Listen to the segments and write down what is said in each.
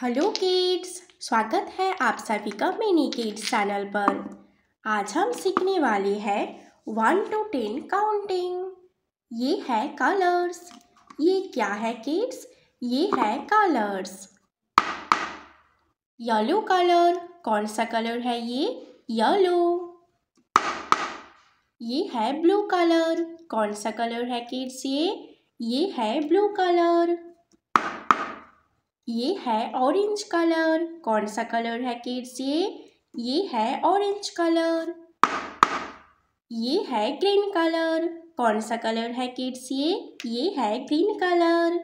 Hello kids स्वागत है आप सभी का मिनी किड्स चैनल पर आज हम सीखने वाले हैं वन टू टेन काउंटिंग ये है कलर्स ये क्या है किड्स ये है कलर्स येलो कलर कौन सा कलर है ये येलो ये है ब्लू कलर कौन सा कलर है किड्स ये ये है ब्लू कलर ये है ऑरेंज कलर कौन सा कलर है किड्स ये ये है ऑरेंज कलर ये है ग्रीन कलर कौन सा कलर है किड्स ये ये है ग्रीन कलर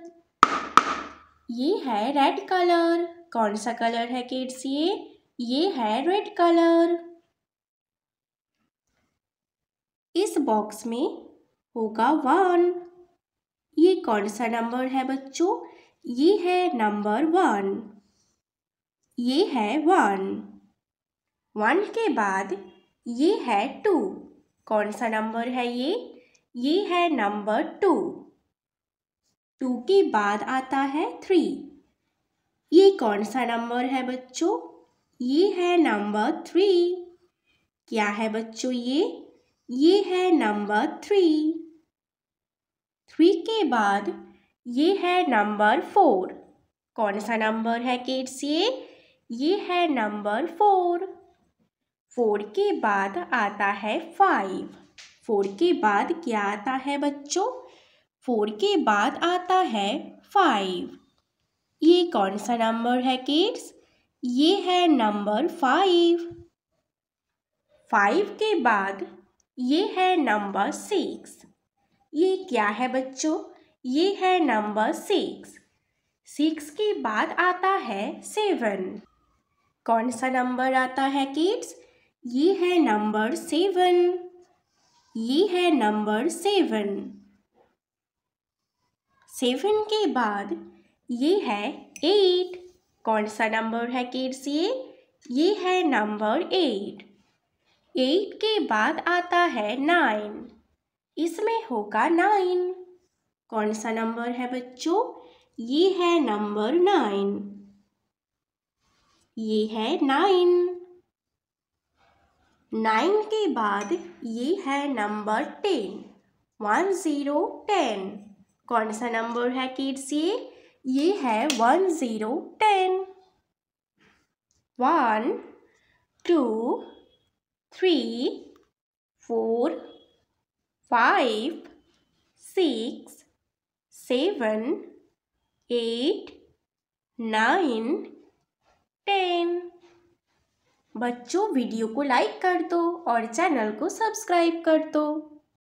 ये है रेड कलर कौन सा कलर है किड्स ये ये है रेड कलर इस बॉक्स में होगा वन ये कौन सा नंबर है बच्चों ये है नंबर वन ये है वन वन के बाद ये है टू कौन सा नंबर है ये ये है नंबर टू टू के बाद आता है थ्री ये कौन सा नंबर है बच्चों ये है नंबर थ्री क्या है बच्चों ये ये है नंबर थ्री थ्री के बाद ये है नंबर फोर कौन सा नंबर है किड्स ये ये है नंबर फोर फोर के बाद आता है फाइव फोर के बाद क्या आता है बच्चों फोर के बाद आता है फाइव ये कौन सा नंबर है किड्स ये है नंबर फाइव फाइव के बाद ये है नंबर सिक्स ये क्या है बच्चों ये है नंबर सिक्स सिक्स के बाद आता है सेवन कौन सा नंबर आता है किड्स ये है नंबर सेवन ये है नंबर सेवन सेवन के बाद ये है एट कौन सा नंबर है किड्स ये ये है नंबर एट एट के बाद आता है नाइन इसमें होगा नाइन कौन सा नंबर है बच्चों ये है नंबर नाइन ये है नाइन नाइन के बाद ये है number ten one zero ten कौन सा नंबर है किड्स ये ये है one zero ten one two three four five six seven, eight, nine, ten. बच्चों वीडियो को लाइक कर दो और चैनल को सब्सक्राइब कर दो